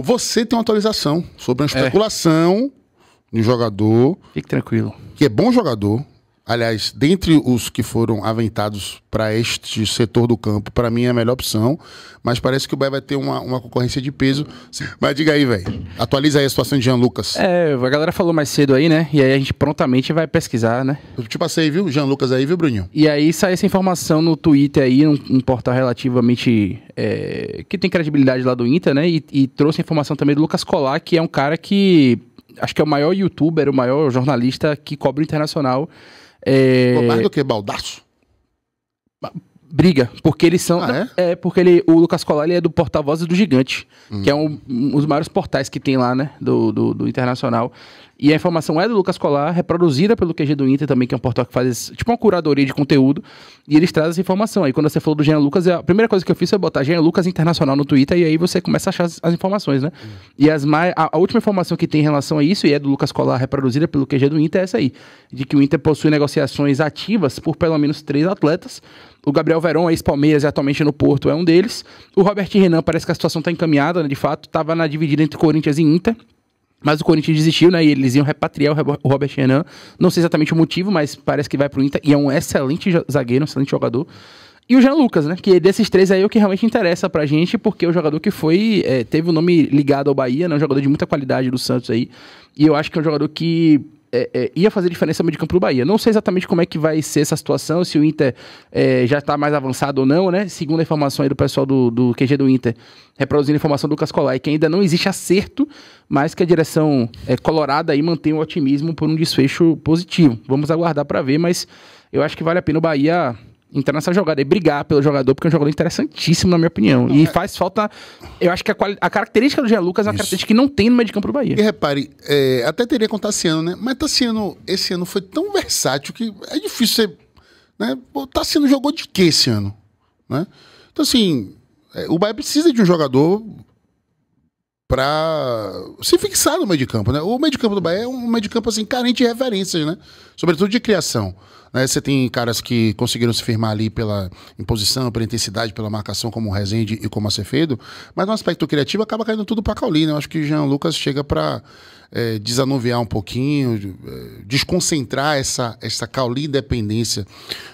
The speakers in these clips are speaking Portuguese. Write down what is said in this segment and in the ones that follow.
Você tem uma atualização sobre a é. especulação é. de um jogador. Fique tranquilo. Que é bom jogador, aliás, dentre os que foram aventados para este setor do campo, para mim é a melhor opção, mas parece que o Bahia vai ter uma, uma concorrência de peso. Mas diga aí, velho, atualiza aí a situação de Jean Lucas. É, a galera falou mais cedo aí, né? E aí a gente prontamente vai pesquisar, né? Eu te passei, viu, Jean Lucas aí, viu, Bruninho? E aí sai essa informação no Twitter aí, um, um portal relativamente é, que tem credibilidade lá do Inter, né? E, e trouxe a informação também do Lucas Colar, que é um cara que acho que é o maior youtuber, o maior jornalista que cobre o internacional é... Mais do que baldaço? Briga, porque eles são. Ah, não, é? é? porque ele, o Lucas Colar ele é do porta voz do Gigante, hum. que é um, um dos maiores portais que tem lá, né? Do, do, do, Internacional. E a informação é do Lucas Colar, reproduzida pelo QG do Inter também, que é um portal que faz tipo uma curadoria de conteúdo. E eles trazem essa informação. Aí quando você falou do Jean Lucas, é a primeira coisa que eu fiz foi botar Jean Lucas Internacional no Twitter, e aí você começa a achar as, as informações, né? Hum. E as mais, a, a, última informação que tem em relação a isso, e é do Lucas Colar reproduzida pelo QG do Inter, é essa aí. De que o Inter possui negociações ativas por pelo menos três atletas. O Gabriel Verón, ex-Palmeiras e atualmente no Porto, é um deles. O Robert Renan parece que a situação está encaminhada, né? de fato, estava na dividida entre Corinthians e Inter. Mas o Corinthians desistiu, né? E eles iam repatriar o Robert Renan. Não sei exatamente o motivo, mas parece que vai pro Inter. E é um excelente zagueiro, um excelente jogador. E o Jean Lucas, né? Que é desses três aí é o que realmente interessa pra gente, porque é o jogador que foi. É, teve o nome ligado ao Bahia, né? Um jogador de muita qualidade do Santos aí. E eu acho que é um jogador que é, é, ia fazer diferença no meio de campo do Bahia. Não sei exatamente como é que vai ser essa situação, se o Inter é, já está mais avançado ou não, né? Segundo a informação aí do pessoal do, do QG do Inter, reproduzindo a informação do Cascolai, que ainda não existe acerto, mas que a direção é, colorada e mantém o otimismo por um desfecho positivo. Vamos aguardar para ver, mas eu acho que vale a pena o Bahia entrar nessa jogada e brigar pelo jogador, porque é um jogador interessantíssimo, na minha opinião. e é. faz falta. Eu acho que a, quali... a característica do Jean Lucas é uma característica que não tem no meio de campo do Bahia. E repare, é... até teria com o Tassiano, né? Mas Tassiano, esse ano foi tão versátil que é difícil você. Né? O Tassiano jogou de quê esse ano? Né? Então, assim, é, o Bahia precisa de um jogador para se fixar no meio de campo. Né? O meio de campo do Bahia é um meio de campo assim, carente de referências, né? sobretudo de criação. Né? Você tem caras que conseguiram se firmar ali pela imposição, pela intensidade, pela marcação, como o Rezende e como o Acevedo, mas no aspecto criativo acaba caindo tudo para a Né? Eu acho que Jean Lucas chega para é, desanuviar um pouquinho, é, desconcentrar essa, essa Cauli independência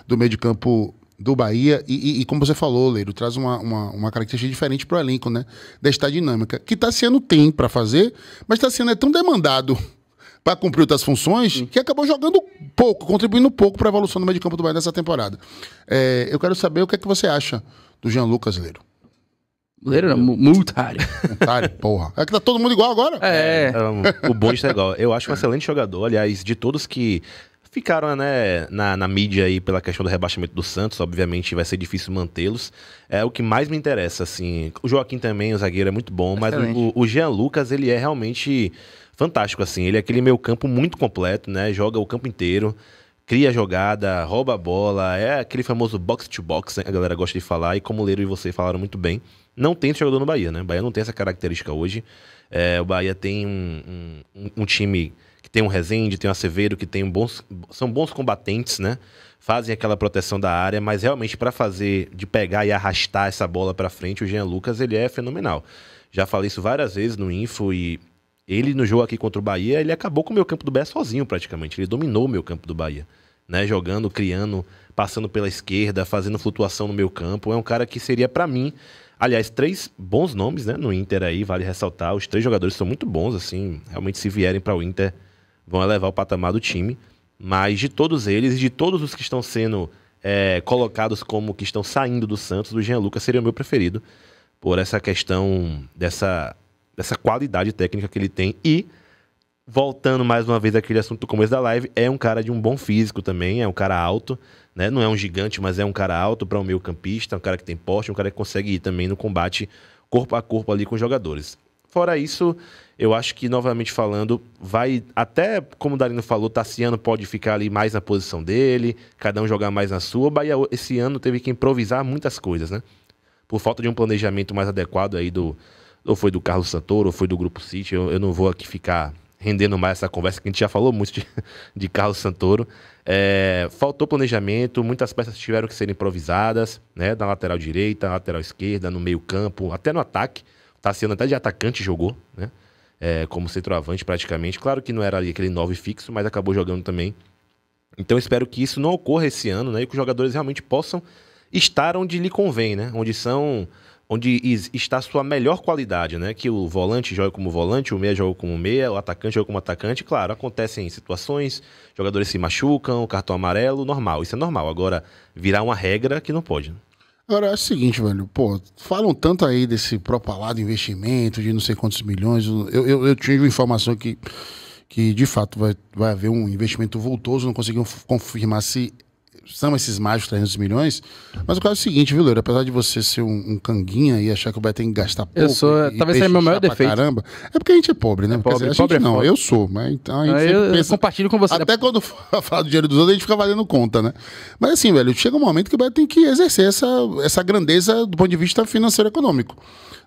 do meio de campo do Bahia. E, e, e, como você falou, Leiro, traz uma, uma, uma característica diferente para o elenco, né? Desta dinâmica. Que Tassiano tá tem para fazer, mas Tassiano tá é tão demandado para cumprir outras funções Sim. que acabou jogando pouco, contribuindo pouco para a evolução do meio de campo do Bahia nessa temporada. É, eu quero saber o que é que você acha do Jean Lucas Leiro. Leiro não, multário. Multário, porra. É que tá todo mundo igual agora? É. é o bom está é igual. Eu acho um excelente jogador. Aliás, de todos que ficaram né, na, na, mídia aí pela questão do rebaixamento do Santos, obviamente vai ser difícil mantê-los. É o que mais me interessa, assim. O Joaquim também, o zagueiro, é muito bom, mas o, o Jean Lucas, ele é realmente fantástico, assim. Ele é aquele meio campo muito completo, né? Joga o campo inteiro, cria jogada, rouba a bola, é aquele famoso box-to-box, né? a galera gosta de falar, e como o Leiro e você falaram muito bem, não tem esse jogador no Bahia, né? O Bahia não tem essa característica hoje. É, o Bahia tem um, um, um time que tem um Rezende, tem um Aceveiro, que tem um bons, são bons combatentes, né? Fazem aquela proteção da área, mas realmente para fazer, de pegar e arrastar essa bola para frente, o Jean Lucas, ele é fenomenal. Já falei isso várias vezes no Info e ele no jogo aqui contra o Bahia, ele acabou com o meu campo do Bé sozinho praticamente. Ele dominou o meu campo do Bahia. Né, jogando, criando, passando pela esquerda, fazendo flutuação no meu campo. É um cara que seria para mim, aliás, três bons nomes, né, no Inter aí, vale ressaltar. Os três jogadores são muito bons assim, realmente se vierem para o Inter, vão elevar o patamar do time, mas de todos eles e de todos os que estão sendo é, colocados como que estão saindo do Santos, o Jean Lucas seria o meu preferido por essa questão dessa, dessa qualidade técnica que ele tem e voltando mais uma vez àquele assunto do começo da live, é um cara de um bom físico também, é um cara alto, né? Não é um gigante, mas é um cara alto para um meio-campista, um cara que tem porte, um cara que consegue ir também no combate corpo a corpo ali com os jogadores. Fora isso, eu acho que, novamente falando, vai. Até como o Darino falou, Tassiano pode ficar ali mais na posição dele, cada um jogar mais na sua. O Bahia esse ano teve que improvisar muitas coisas, né? Por falta de um planejamento mais adequado aí do. Ou foi do Carlos Santoro, ou foi do Grupo City. Eu, eu não vou aqui ficar rendendo mais essa conversa, que a gente já falou muito de, de Carlos Santoro. É, faltou planejamento, muitas peças tiveram que ser improvisadas, né? Da lateral direita, lateral esquerda, no meio campo, até no ataque. Tá sendo até de atacante jogou, né? É, como centroavante praticamente. Claro que não era ali aquele 9 fixo, mas acabou jogando também. Então espero que isso não ocorra esse ano, né? E que os jogadores realmente possam estar onde lhe convém, né? Onde são. Onde está sua melhor qualidade, né? Que o volante joga como volante, o meia joga como meia, o atacante joga como atacante. Claro, acontecem situações, jogadores se machucam, cartão amarelo, normal, isso é normal. Agora, virar uma regra que não pode. Né? Agora, é o seguinte, velho, pô, falam tanto aí desse propalado investimento de não sei quantos milhões. Eu, eu, eu tive informação que, que de fato vai, vai haver um investimento voltoso, não conseguiu confirmar se são esses mágicos 300 milhões. Mas o caso é o seguinte, viu, Leiro? Apesar de você ser um, um canguinha e achar que o Bahia tem que gastar pouco. Eu sou, e, talvez seja meu maior defeito. Caramba, é porque a gente é pobre, né? É pobre, dizer, a pobre gente é não, pobre. eu sou. Mas então eu, gente pensa, compartilho com você. Né? Até né? quando fala do dinheiro dos outros, a gente fica valendo conta, né? Mas assim, velho, chega um momento que o Bahia tem que exercer essa, essa grandeza do ponto de vista financeiro e econômico.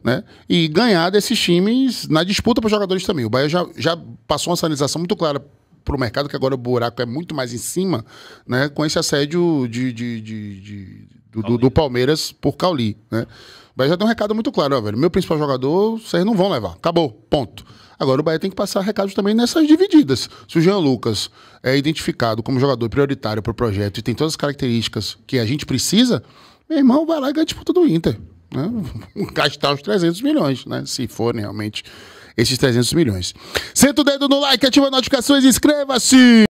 Né? E ganhar desses times na disputa para os jogadores também. O Bahia já, já passou uma sinalização muito clara para o mercado, que agora o buraco é muito mais em cima, né? com esse assédio de, de, de, de do, do, do, Palmeiras por Cauli. Né? Bahia já tem um recado muito claro, ó, velho. Meu principal jogador, vocês não vão levar. Acabou. Ponto. Agora o Bahia tem que passar recados também nessas divididas. Se o Jean Lucas é identificado como jogador prioritário para o projeto e tem todas as características que a gente precisa, meu irmão vai lá e ganha a disputa do Inter. Né? Gastar os 300 milhões, né? se forem realmente esses 300 milhões. Senta o dedo no like, ativa as notificações e inscreva-se!